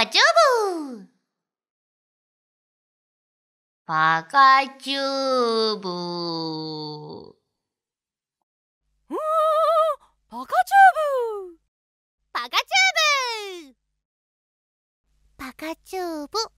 カチューブパカチューブうーパカチューブパカチューブパカチューブ